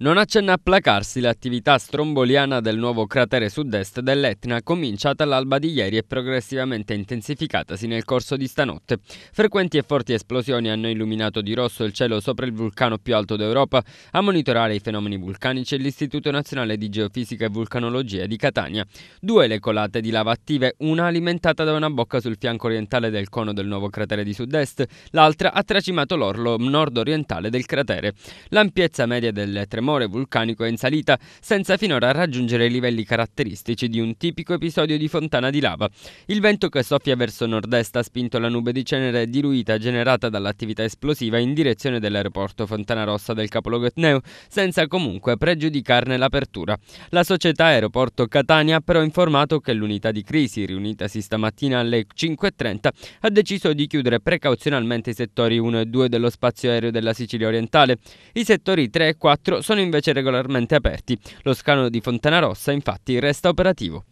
Non accenna a placarsi l'attività stromboliana del nuovo cratere sud-est dell'Etna, cominciata all'alba di ieri e progressivamente intensificatasi nel corso di stanotte. Frequenti e forti esplosioni hanno illuminato di rosso il cielo sopra il vulcano più alto d'Europa. A monitorare i fenomeni vulcanici è l'Istituto Nazionale di Geofisica e Vulcanologia di Catania. Due le colate di lava attive, una alimentata da una bocca sul fianco orientale del cono del nuovo cratere di sud-est, l'altra ha tracimato l'orlo nord-orientale del cratere. L'ampiezza media del terremoto rumore vulcanico è in salita, senza finora raggiungere i livelli caratteristici di un tipico episodio di fontana di lava. Il vento che soffia verso nord-est ha spinto la nube di cenere diluita generata dall'attività esplosiva in direzione dell'aeroporto Fontana Rossa del capoluogo etneo, senza comunque pregiudicarne l'apertura. La società Aeroporto Catania ha però informato che l'unità di crisi, riunitasi stamattina alle 5.30, ha deciso di chiudere precauzionalmente i settori 1 e 2 dello spazio aereo della Sicilia orientale. I settori 3 e 4 sono sono invece regolarmente aperti. Lo scalo di Fontana Rossa infatti resta operativo.